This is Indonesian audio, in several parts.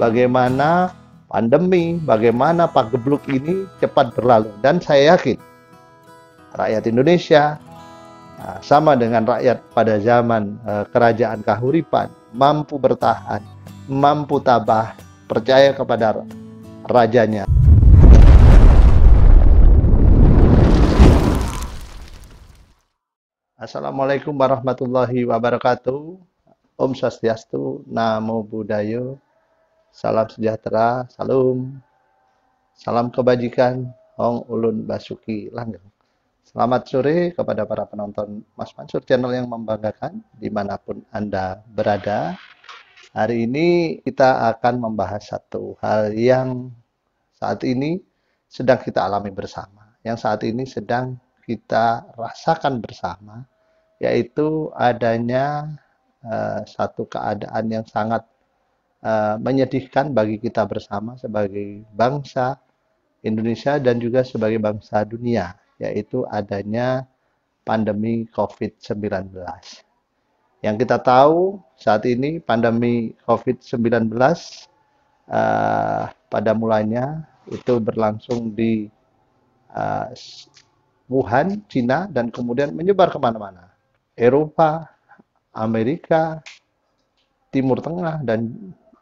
bagaimana pandemi, bagaimana Pak Gebluk ini cepat berlalu. Dan saya yakin rakyat Indonesia nah, sama dengan rakyat pada zaman eh, kerajaan Kahuripan mampu bertahan, mampu tabah, percaya kepada rajanya. Assalamualaikum warahmatullahi wabarakatuh. Om Swastiastu, Namo Buddhaya. Salam sejahtera, salam. Salam kebajikan, Hong Ulun Basuki Langgeng. Selamat sore kepada para penonton Mas Mansur channel yang membanggakan dimanapun Anda berada. Hari ini kita akan membahas satu hal yang saat ini sedang kita alami bersama. Yang saat ini sedang kita rasakan bersama, yaitu adanya uh, satu keadaan yang sangat Eh, menyedihkan bagi kita bersama sebagai bangsa Indonesia dan juga sebagai bangsa dunia, yaitu adanya pandemi COVID-19. Yang kita tahu saat ini pandemi COVID-19 uh, eh, pada mulanya itu berlangsung di uh, Wuhan, Cina, dan kemudian menyebar kemana-mana. Eropa, Amerika, Timur Tengah, dan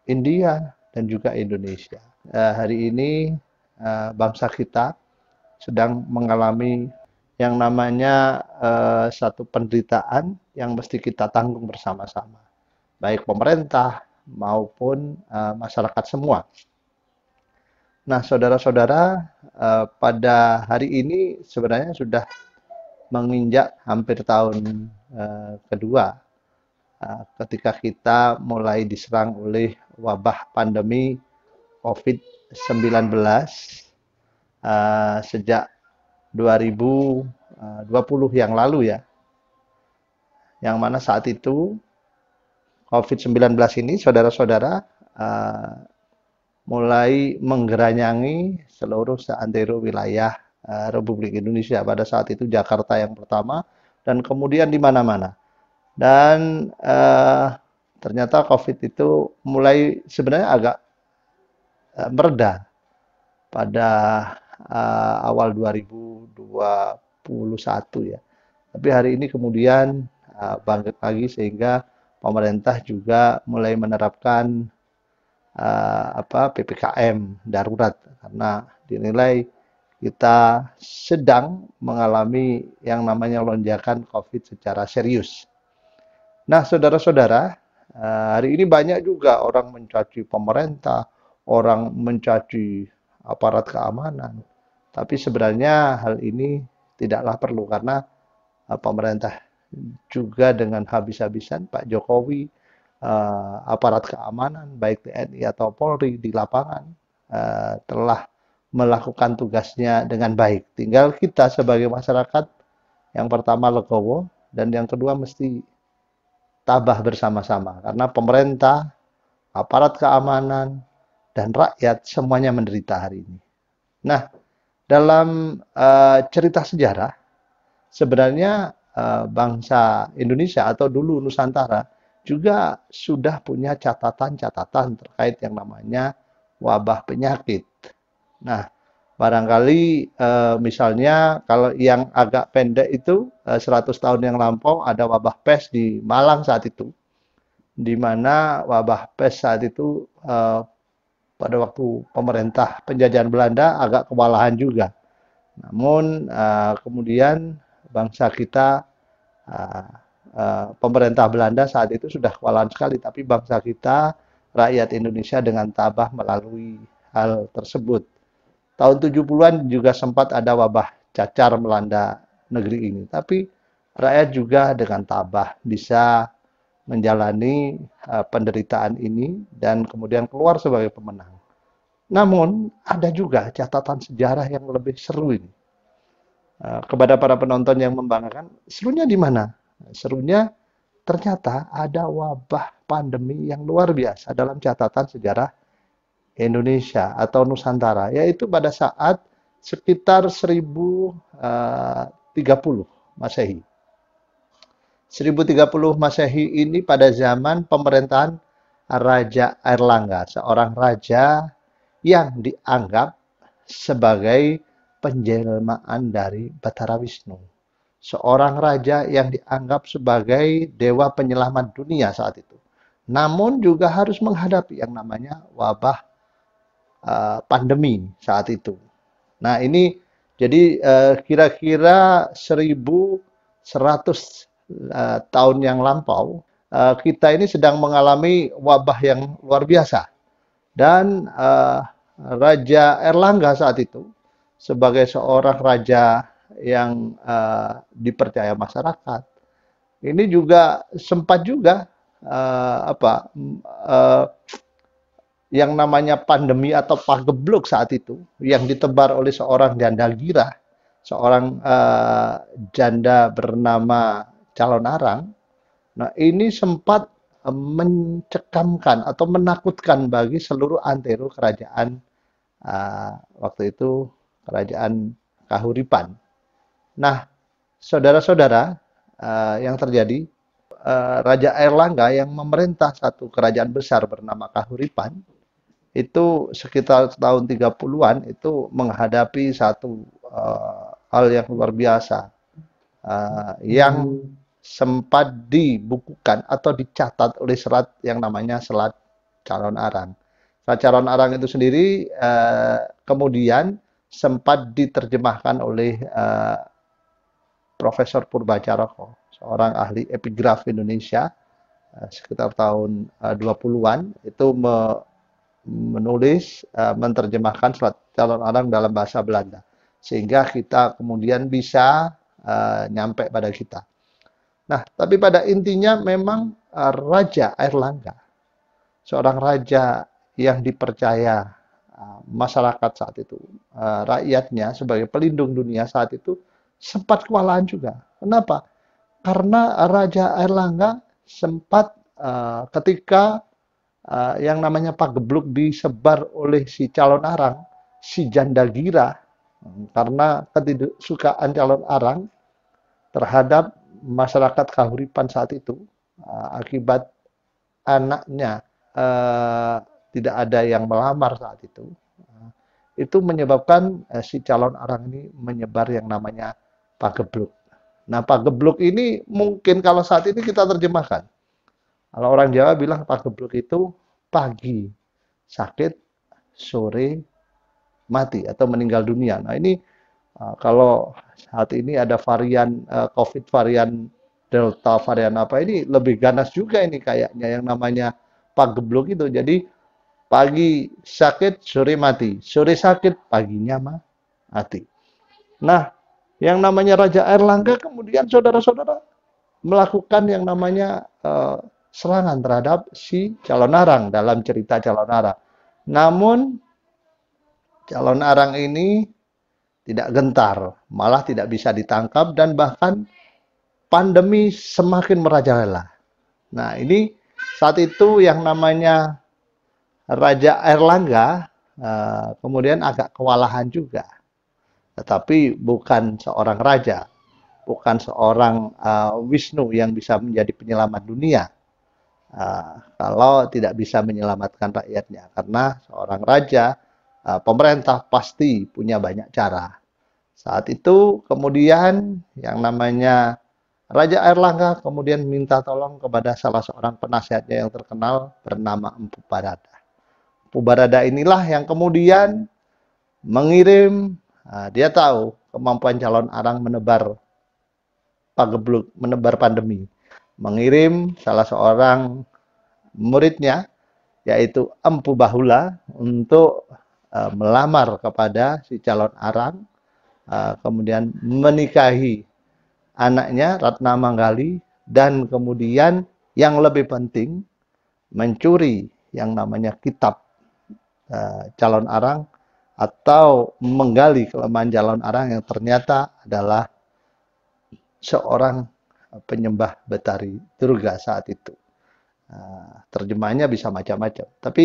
India dan juga Indonesia. Uh, hari ini uh, bangsa kita sedang mengalami yang namanya uh, satu penderitaan yang mesti kita tanggung bersama-sama, baik pemerintah maupun uh, masyarakat semua. Nah, saudara-saudara, uh, pada hari ini sebenarnya sudah menginjak hampir tahun uh, kedua Ah, ketika kita mulai diserang oleh wabah pandemi COVID-19 ah, sejak 2020 ah, yang lalu ya. Yang mana saat itu COVID-19 ini saudara-saudara mulai menggeranyangi seluruh seantero wilayah Republik Indonesia. Pada saat itu Jakarta yang pertama dan kemudian di mana-mana dan uh, ternyata COVID itu mulai sebenarnya agak uh, mereda pada uh, awal 2021 ya. Tapi hari ini kemudian uh, bangkit lagi sehingga pemerintah juga mulai menerapkan uh, apa PPKM darurat karena dinilai kita sedang mengalami yang namanya lonjakan COVID secara serius. Nah, saudara-saudara, eh, hari ini banyak juga orang mencaci pemerintah, orang mencaci aparat keamanan. Tapi sebenarnya hal ini tidaklah perlu karena eh, pemerintah juga dengan habis-habisan Pak Jokowi eh, aparat keamanan baik TNI atau Polri di lapangan telah melakukan tugasnya dengan baik. Tinggal kita sebagai masyarakat yang pertama legowo dan yang kedua mesti tabah bersama-sama karena pemerintah, aparat keamanan dan rakyat semuanya menderita hari ini. Nah, dalam uh, cerita sejarah sebenarnya uh, bangsa Indonesia atau dulu Nusantara juga sudah punya catatan-catatan terkait yang namanya wabah penyakit. Nah, barangkali uh, misalnya kalau yang agak pendek itu uh, eh, 100 tahun yang lampau ada wabah pes di Malang saat itu di mana wabah pes saat itu uh, pada waktu pemerintah penjajahan Belanda agak kewalahan juga. Namun uh, kemudian bangsa kita uh, uh, pemerintah Belanda saat itu sudah kewalahan sekali tapi bangsa kita rakyat Indonesia dengan tabah melalui hal tersebut Tahun 70-an juga sempat ada wabah cacar melanda negeri ini, tapi rakyat juga dengan tabah bisa menjalani uh, penderitaan ini dan kemudian keluar sebagai pemenang. Namun ada juga catatan sejarah yang lebih seru ini. Uh, kepada para penonton yang membanggakan, serunya di mana? Serunya ternyata ada wabah pandemi yang luar biasa dalam catatan sejarah Indonesia atau Nusantara, yaitu pada saat sekitar 1030 eh, Masehi. 1030 Masehi ini pada zaman pemerintahan Raja Erlangga, seorang raja yang dianggap sebagai penjelmaan dari Batara Wisnu. Seorang raja yang dianggap sebagai dewa penyelamat dunia saat itu. Namun juga harus menghadapi yang namanya wabah Eh, pandemi saat itu. Nah ini jadi eh, kira-kira 1.100 uh, eh, tahun yang lampau kita ini sedang mengalami wabah yang luar biasa dan Raja Erlangga saat itu sebagai seorang raja yang dipercaya masyarakat ini juga sempat juga apa yang namanya pandemi atau pagebluk saat itu yang ditebar oleh seorang janda gira, seorang uh, janda bernama Calon Arang. Nah, ini sempat eh, mencekamkan atau menakutkan bagi seluruh antero kerajaan uh, waktu itu kerajaan Kahuripan. Nah, saudara-saudara uh, yang terjadi Raja Erlangga yang memerintah satu kerajaan besar bernama Kahuripan itu sekitar tahun 30-an itu menghadapi satu uh, hal yang luar biasa uh, yang hmm. sempat dibukukan atau dicatat oleh serat yang namanya Selat Calon Arang. Selat Calon Arang itu sendiri uh, kemudian sempat diterjemahkan oleh uh, Profesor Purbacaroko, seorang ahli epigraf Indonesia sekitar tahun uh, 20-an itu menulis, uh, e, menterjemahkan surat calon orang dalam bahasa Belanda, sehingga kita kemudian bisa uh, nyampe pada kita. Nah, tapi pada intinya memang uh, Raja Airlangga, seorang raja yang dipercaya uh, masyarakat saat itu, uh, rakyatnya sebagai pelindung dunia saat itu sempat kewalahan juga. Kenapa? Karena Raja Airlangga sempat uh, ketika Eh, yang namanya pagebluk disebar oleh si calon arang, si janda gira, hmm, karena ketidaksukaan calon arang terhadap masyarakat kahuripan saat itu uh, akibat anaknya uh, tidak ada yang melamar saat itu itu menyebabkan uh, si calon arang ini menyebar yang namanya pagebluk. Nah pagebluk ini mungkin kalau saat ini kita terjemahkan kalau orang Jawa bilang pagebluk itu pagi sakit, sore mati atau meninggal dunia. Nah ini eh, kalau saat ini ada varian eh, COVID varian Delta varian apa ini lebih ganas juga ini kayaknya yang namanya pagebluk itu. Jadi pagi sakit, sore mati. Sore sakit, paginya mati. Nah, yang namanya Raja Erlangga kemudian saudara-saudara melakukan yang namanya uh, serangan terhadap si calon arang dalam cerita calon arang. Namun calon arang ini tidak gentar, malah tidak bisa ditangkap dan bahkan pandemi semakin merajalela. Nah, ini saat itu yang namanya Raja Erlangga eh, kemudian agak kewalahan juga. Tetapi bukan seorang raja, bukan seorang eh, Wisnu yang bisa menjadi penyelamat dunia Ah, kalau tidak bisa menyelamatkan rakyatnya karena seorang raja ah, pemerintah pasti punya banyak cara saat itu kemudian yang namanya Raja Airlangga kemudian minta tolong kepada salah seorang penasihatnya yang terkenal bernama Empu Barada. Empu Barada inilah yang kemudian mengirim, ah, dia tahu kemampuan calon arang menebar pagebluk, menebar pandemi mengirim salah seorang muridnya yaitu Empu Bahula untuk uh, melamar kepada si calon arang uh, kemudian menikahi anaknya Ratna Manggali dan kemudian yang lebih penting mencuri yang namanya kitab uh, calon arang atau menggali kelemahan calon arang yang ternyata adalah seorang penyembah Betari Durga saat itu. terjemahannya terjemahnya bisa macam-macam. Tapi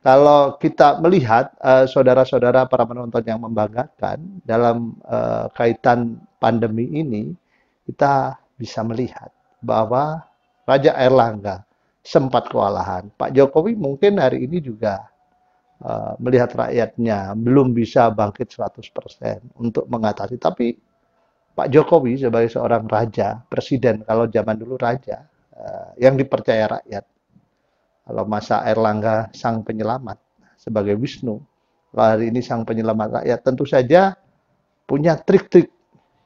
kalau kita melihat ah, saudara-saudara para penonton yang membanggakan dalam uh, kaitan pandemi ini, kita bisa melihat bahwa Raja Erlangga sempat kewalahan. Pak Jokowi mungkin hari ini juga ah, melihat rakyatnya belum bisa bangkit 100% untuk mengatasi. Tapi Pak Jokowi sebagai seorang raja, presiden kalau zaman dulu raja eh, yang dipercaya rakyat. Kalau masa Erlangga sang penyelamat sebagai Wisnu, kalau hari ini sang penyelamat rakyat tentu saja punya trik-trik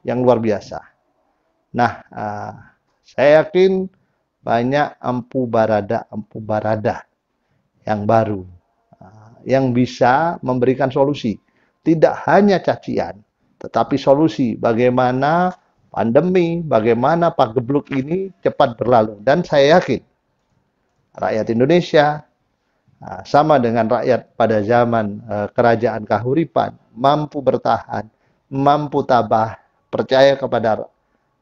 yang luar biasa. Nah, eh, saya yakin banyak empu barada empu barada yang baru eh, yang bisa memberikan solusi. Tidak hanya cacian, tetapi solusi bagaimana pandemi, bagaimana Pak Gebluk ini cepat berlalu. Dan saya yakin rakyat Indonesia ah, sama dengan rakyat pada zaman eh, kerajaan Kahuripan mampu bertahan, mampu tabah, percaya kepada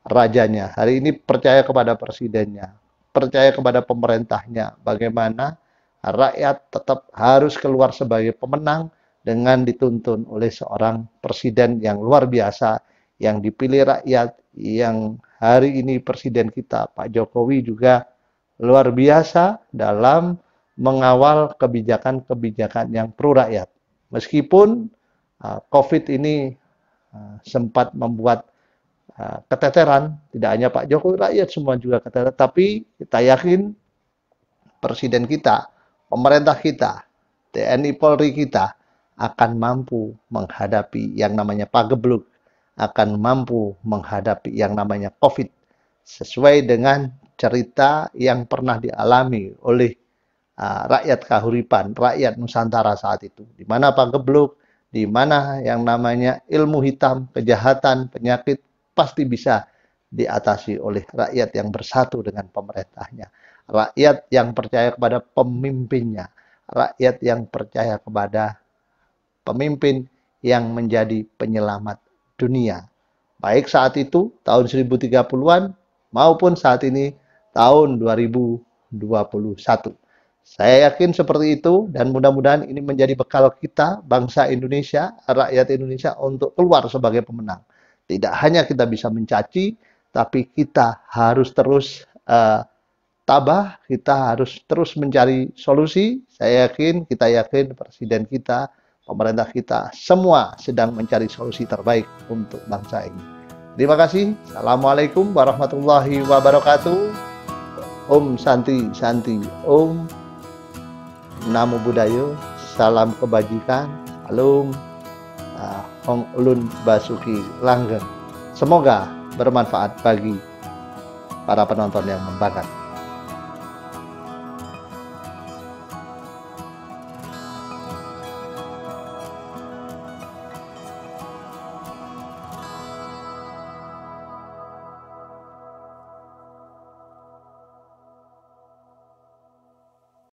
rajanya. Hari ini percaya kepada presidennya, percaya kepada pemerintahnya. Bagaimana rakyat tetap harus keluar sebagai pemenang dengan dituntun oleh seorang presiden yang luar biasa yang dipilih rakyat yang hari ini presiden kita Pak Jokowi juga luar biasa dalam mengawal kebijakan-kebijakan yang pro rakyat. Meskipun uh, Covid ini uh, sempat membuat uh, keteteran, tidak hanya Pak Jokowi, rakyat semua juga keteteran, tapi kita yakin presiden kita, pemerintah kita, TNI Polri kita akan mampu menghadapi yang namanya pagebluk, akan mampu menghadapi yang namanya COVID sesuai dengan cerita yang pernah dialami oleh uh, rakyat Kahuripan, rakyat Nusantara saat itu. Di mana pagebluk, di mana yang namanya ilmu hitam, kejahatan, penyakit pasti bisa diatasi oleh rakyat yang bersatu dengan pemerintahnya, rakyat yang percaya kepada pemimpinnya, rakyat yang percaya kepada pemimpin yang menjadi penyelamat dunia. Baik saat itu tahun 1030-an maupun saat ini tahun 2021. Saya yakin seperti itu dan mudah-mudahan ini menjadi bekal kita, bangsa Indonesia, rakyat Indonesia untuk keluar sebagai pemenang. Tidak hanya kita bisa mencaci, tapi kita harus terus uh, tabah, kita harus terus mencari solusi. Saya yakin, kita yakin Presiden kita pemerintah kita semua sedang mencari solusi terbaik untuk bangsa ini. Terima kasih. Assalamualaikum warahmatullahi wabarakatuh. Om Santi Santi Om Namo Buddhaya Salam kebajikan Alum uh, Hong Ulun Basuki Langgeng Semoga bermanfaat bagi para penonton yang membakar.